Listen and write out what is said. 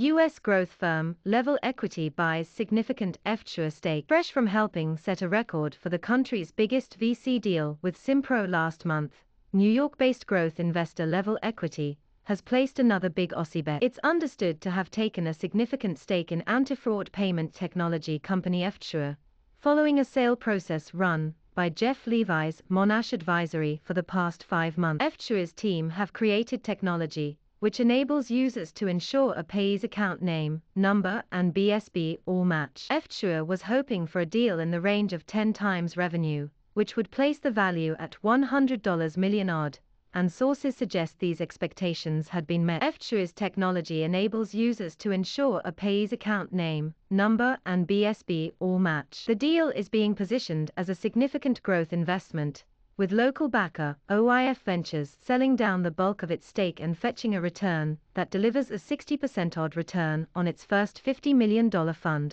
U.S. growth firm Level Equity buys significant f stake. Fresh from helping set a record for the country's biggest VC deal with Simpro last month, New York-based growth investor Level Equity has placed another big Aussie bet. It's understood to have taken a significant stake in anti-fraud payment technology company Eftsure, following a sale process run by Jeff Levi's Monash Advisory for the past five months. Eftshure's team have created technology which enables users to ensure a payee's account name, number, and BSB all match. Eftsure was hoping for a deal in the range of 10 times revenue, which would place the value at $100 million odd, and sources suggest these expectations had been met. Eftshure's technology enables users to ensure a payee's account name, number and BSB all match. The deal is being positioned as a significant growth investment, with local backer OIF Ventures selling down the bulk of its stake and fetching a return that delivers a 60% odd return on its first $50 million fund.